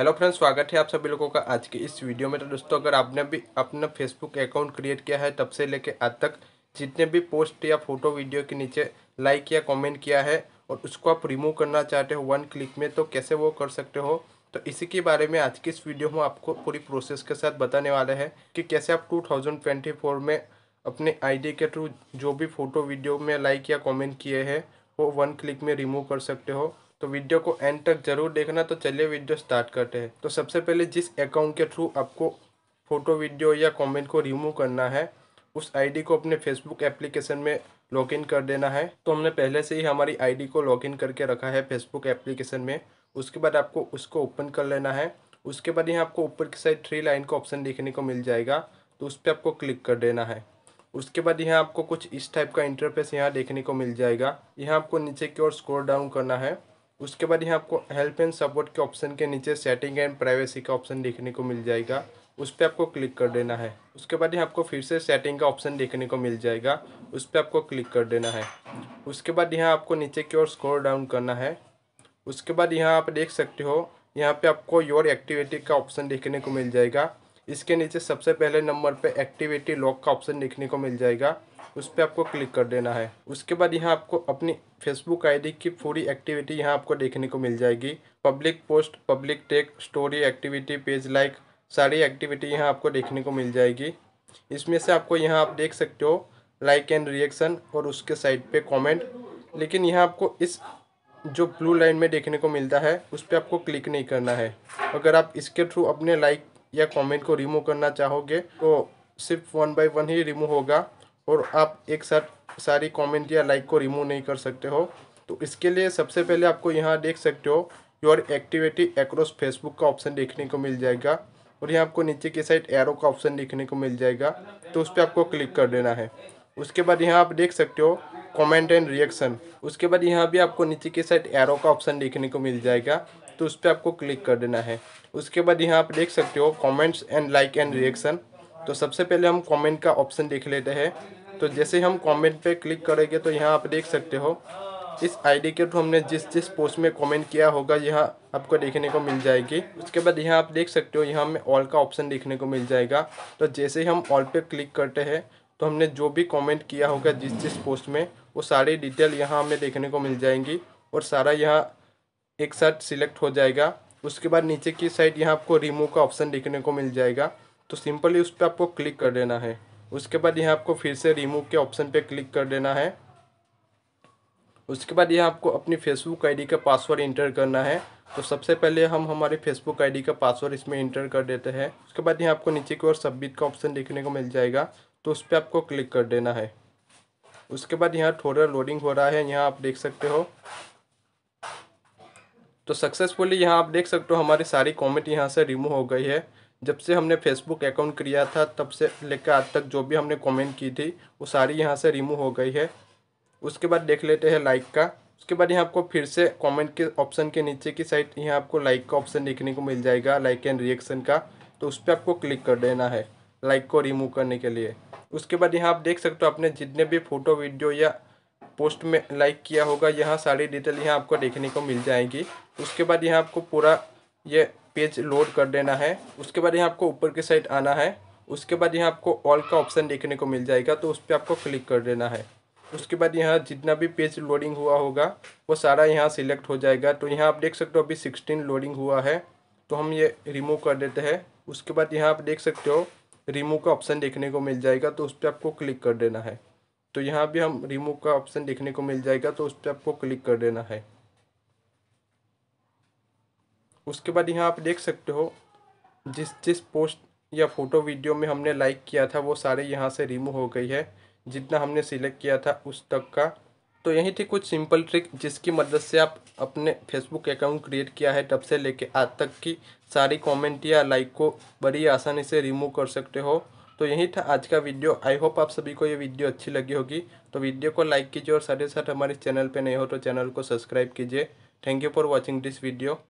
hello friends स्वागत है आप सभी लोगों का आज के इस वीडियो में तो दोस्तों अगर आपने भी अपना फेसबुक अकाउंट क्रिएट किया है तब से लेके आज तक जितने भी पोस्ट या फोटो वीडियो के नीचे लाइक या कमेंट किया है और उसको आप रिमूव करना चाहते हो वन क्लिक में तो कैसे वो कर सकते हो तो इसी के बारे में आज की इस वीडियो में आपको पूरी प्रोसेस के साथ बताने वाला है कि कैसे आप टू में अपने आई के थ्रू जो भी फ़ोटो वीडियो में लाइक या कॉमेंट किए हैं वो वन क्लिक में रिमूव कर सकते हो तो वीडियो को एंड तक जरूर देखना तो चलिए वीडियो स्टार्ट करते हैं तो सबसे पहले जिस अकाउंट के थ्रू आपको फ़ोटो वीडियो या कमेंट को रिमूव करना है उस आईडी को अपने फेसबुक एप्लीकेशन में लॉगिन कर देना है तो हमने पहले से ही हमारी आईडी को लॉगिन करके रखा है फेसबुक एप्लीकेशन में उसके बाद आपको उसको ओपन कर लेना है उसके बाद यहाँ आपको ऊपर की साइड थ्री लाइन का ऑप्शन देखने को मिल जाएगा तो उस पर आपको क्लिक कर देना है उसके बाद यहाँ आपको कुछ इस टाइप का इंटरफेस यहाँ देखने को मिल जाएगा यहाँ आपको नीचे की ओर स्क्रॉल डाउन करना है उसके बाद यहाँ आपको हेल्प एंड सपोर्ट के ऑप्शन के नीचे सेटिंग एंड प्राइवेसी का ऑप्शन देखने को मिल जाएगा उस पर आपको क्लिक कर देना है उसके बाद यहाँ आपको फिर से सेटिंग का ऑप्शन देखने को मिल जाएगा उस पर आपको क्लिक कर देना है उसके बाद यहाँ आपको नीचे की ओर स्क्रॉल डाउन करना है उसके बाद यहाँ आप देख सकते हो यहाँ पे आपको योर एक्टिविटी का ऑप्शन देखने को मिल जाएगा इसके नीचे सबसे पहले नंबर पे एक्टिविटी लॉक का ऑप्शन देखने को मिल जाएगा उस पर आपको क्लिक कर देना है उसके बाद यहाँ आपको अपनी फेसबुक आईडी की पूरी एक्टिविटी यहाँ आपको देखने को मिल जाएगी public post public tag story activity page like सारी एक्टिविटी यहाँ आपको देखने को मिल जाएगी इसमें से आपको यहाँ आप देख सकते हो लाइक एंड रिएक्शन और उसके साइड पर कॉमेंट लेकिन यहाँ आपको इस जो ब्लू लाइन में देखने को मिलता है उस पर आपको क्लिक नहीं करना है अगर आप इसके थ्रू अपने लाइक या कमेंट को रिमूव करना चाहोगे तो सिर्फ वन बाय वन ही रिमूव होगा और आप एक साथ सारी कमेंट या लाइक को रिमूव नहीं कर सकते हो तो इसके लिए सबसे पहले आपको यहाँ देख सकते हो योर एक्टिविटी एक्रॉस फेसबुक का ऑप्शन देखने को मिल जाएगा और यहाँ आपको नीचे की साइड एरो का ऑप्शन देखने को मिल जाएगा तो उस पर आपको क्लिक कर देना है उसके बाद यहाँ आप देख सकते हो कमेंट एंड रिएक्शन उसके बाद यहाँ भी आपको नीचे की साइड एरो का ऑप्शन देखने को मिल जाएगा तो उस पर आपको क्लिक कर देना है उसके बाद यहाँ आप देख सकते हो comments and like and reaction तो सबसे पहले हम कमेंट का ऑप्शन देख लेते हैं तो जैसे ही हम कमेंट पे क्लिक करेंगे तो यहाँ आप देख सकते हो इस आईडी के थ्रू हमने जिस जिस पोस्ट में कमेंट किया होगा यहाँ आपको देखने को मिल जाएगी उसके बाद यहाँ आप देख सकते हो यहाँ हमें ऑल का ऑप्शन देखने को मिल जाएगा तो जैसे ही हम ऑल पे क्लिक करते हैं तो हमने जो भी कमेंट किया होगा जिस जिस पोस्ट में वो सारी डिटेल यहाँ हमें देखने को मिल जाएंगी और सारा यहाँ एक साथ सिलेक्ट हो जाएगा उसके बाद नीचे की साइड यहाँ आपको रिमूव का ऑप्शन देखने को मिल जाएगा तो सिंपली उस पर आपको क्लिक कर देना है उसके बाद यहाँ आपको फिर से रिमूव के ऑप्शन पे क्लिक कर देना है उसके बाद यहाँ आपको अपनी फेसबुक आईडी का पासवर्ड इंटर करना है तो सबसे पहले हम हमारे फेसबुक आईडी का पासवर्ड इसमें इंटर कर देते हैं उसके बाद यहाँ आपको नीचे की ओर सबमिट का ऑप्शन देखने को मिल जाएगा तो उस पर आपको क्लिक कर देना है उसके बाद यहाँ थोड़ा लोडिंग हो रहा है यहाँ आप देख सकते हो तो सक्सेसफुली यहाँ आप देख सकते हो हमारी सारी कॉमेंट यहाँ से रिमूव हो गई है जब से हमने फेसबुक अकाउंट किया था तब से लेकर आज तक जो भी हमने कमेंट की थी वो सारी यहाँ से रिमूव हो गई है उसके बाद देख लेते हैं लाइक का उसके बाद यहाँ आपको फिर से कमेंट के ऑप्शन के नीचे की साइड यहाँ आपको लाइक का ऑप्शन देखने को मिल जाएगा लाइक एंड रिएक्शन का तो उस पर आपको क्लिक कर देना है लाइक को रिमूव करने के लिए उसके बाद यहाँ आप देख सकते हो आपने जितने भी फ़ोटो वीडियो या पोस्ट में लाइक किया होगा यहाँ सारी डिटेल यहाँ आपको देखने को मिल जाएगी उसके बाद यहाँ आपको पूरा ये पेज लोड कर देना है उसके बाद यहाँ आपको ऊपर के साइड आना है उसके बाद यहाँ आपको ऑल का ऑप्शन देखने को मिल जाएगा तो उस पर आपको क्लिक कर देना है उसके बाद यहाँ जितना भी पेज लोडिंग हुआ होगा वो सारा यहाँ सिलेक्ट हो जाएगा तो यहाँ आप देख सकते हो अभी सिक्सटीन लोडिंग हुआ है तो हम ये रिमूव कर देते हैं उसके बाद यहाँ आप देख सकते हो रिमूव का ऑप्शन देखने को मिल जाएगा तो उस पर आपको क्लिक कर देना है तो यहाँ भी हम रिमूव का ऑप्शन देखने को मिल जाएगा तो उस पर आपको क्लिक कर देना है उसके बाद यहाँ आप देख सकते हो जिस जिस पोस्ट या फ़ोटो वीडियो में हमने लाइक किया था वो सारे यहाँ से रिमूव हो गई है जितना हमने सिलेक्ट किया था उस तक का तो यही थी कुछ सिंपल ट्रिक जिसकी मदद से आप अपने फेसबुक अकाउंट क्रिएट किया है तब से लेके आज तक की सारी कमेंट या लाइक को बड़ी आसानी से रिमूव कर सकते हो तो यही था आज का वीडियो आई होप आप सभी को ये वीडियो अच्छी लगी होगी तो वीडियो को लाइक कीजिए और साथ ही साथ हमारे चैनल पे नहीं हो तो चैनल को सब्सक्राइब कीजिए thank you for watching this video